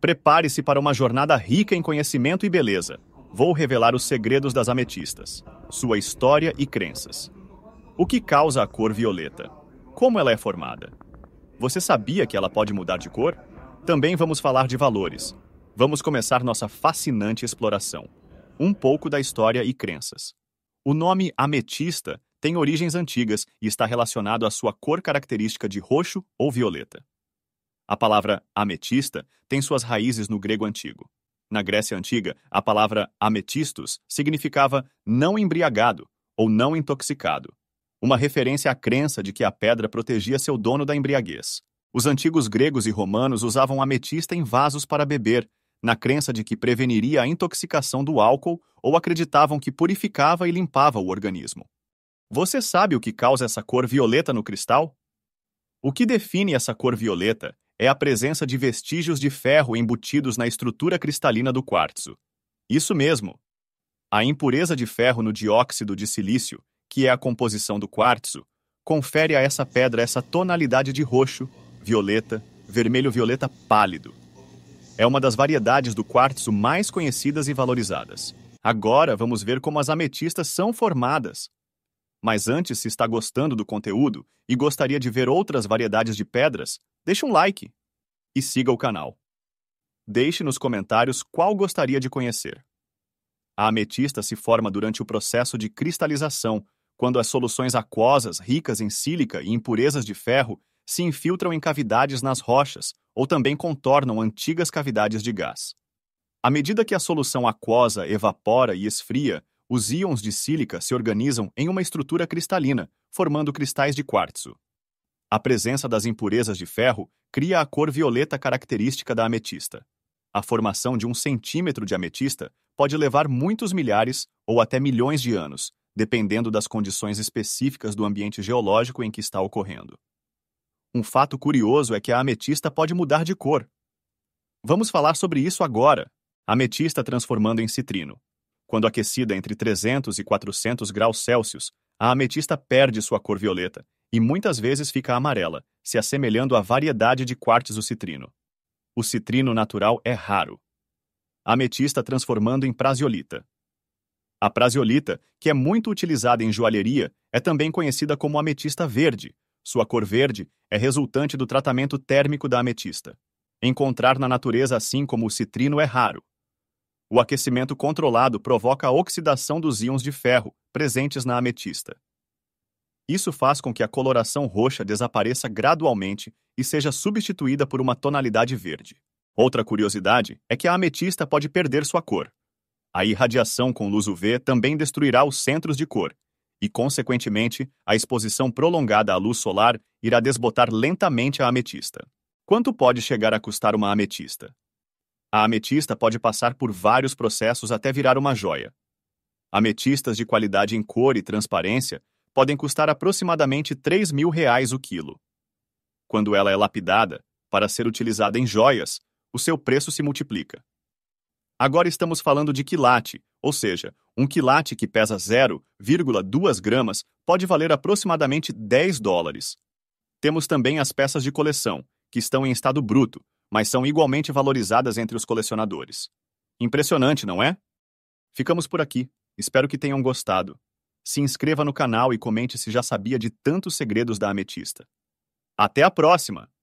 Prepare-se para uma jornada rica em conhecimento e beleza. Vou revelar os segredos das ametistas, sua história e crenças. O que causa a cor violeta? Como ela é formada? Você sabia que ela pode mudar de cor? Também vamos falar de valores. Vamos começar nossa fascinante exploração. Um pouco da história e crenças. O nome ametista tem origens antigas e está relacionado à sua cor característica de roxo ou violeta. A palavra ametista tem suas raízes no grego antigo. Na Grécia antiga, a palavra ametistos significava não embriagado ou não intoxicado, uma referência à crença de que a pedra protegia seu dono da embriaguez. Os antigos gregos e romanos usavam ametista em vasos para beber, na crença de que preveniria a intoxicação do álcool ou acreditavam que purificava e limpava o organismo. Você sabe o que causa essa cor violeta no cristal? O que define essa cor violeta é a presença de vestígios de ferro embutidos na estrutura cristalina do quartzo. Isso mesmo! A impureza de ferro no dióxido de silício, que é a composição do quartzo, confere a essa pedra essa tonalidade de roxo, violeta, vermelho-violeta pálido. É uma das variedades do quartzo mais conhecidas e valorizadas. Agora vamos ver como as ametistas são formadas. Mas antes, se está gostando do conteúdo e gostaria de ver outras variedades de pedras, deixe um like e siga o canal. Deixe nos comentários qual gostaria de conhecer. A ametista se forma durante o processo de cristalização, quando as soluções aquosas ricas em sílica e impurezas de ferro se infiltram em cavidades nas rochas ou também contornam antigas cavidades de gás. À medida que a solução aquosa evapora e esfria, os íons de sílica se organizam em uma estrutura cristalina, formando cristais de quartzo. A presença das impurezas de ferro cria a cor violeta característica da ametista. A formação de um centímetro de ametista pode levar muitos milhares ou até milhões de anos, dependendo das condições específicas do ambiente geológico em que está ocorrendo. Um fato curioso é que a ametista pode mudar de cor. Vamos falar sobre isso agora. Ametista transformando em citrino. Quando aquecida entre 300 e 400 graus Celsius, a ametista perde sua cor violeta e muitas vezes fica amarela, se assemelhando à variedade de quartzo citrino. O citrino natural é raro. ametista transformando em prasiolita. A prasiolita, que é muito utilizada em joalheria, é também conhecida como ametista verde. Sua cor verde é resultante do tratamento térmico da ametista. Encontrar na natureza assim como o citrino é raro. O aquecimento controlado provoca a oxidação dos íons de ferro presentes na ametista. Isso faz com que a coloração roxa desapareça gradualmente e seja substituída por uma tonalidade verde. Outra curiosidade é que a ametista pode perder sua cor. A irradiação com luz UV também destruirá os centros de cor, e, consequentemente, a exposição prolongada à luz solar irá desbotar lentamente a ametista. Quanto pode chegar a custar uma ametista? A ametista pode passar por vários processos até virar uma joia. Ametistas de qualidade em cor e transparência podem custar aproximadamente 3 mil reais o quilo. Quando ela é lapidada, para ser utilizada em joias, o seu preço se multiplica. Agora estamos falando de quilate, ou seja, um quilate que pesa 0,2 gramas pode valer aproximadamente 10 dólares. Temos também as peças de coleção, que estão em estado bruto, mas são igualmente valorizadas entre os colecionadores. Impressionante, não é? Ficamos por aqui. Espero que tenham gostado. Se inscreva no canal e comente se já sabia de tantos segredos da ametista. Até a próxima!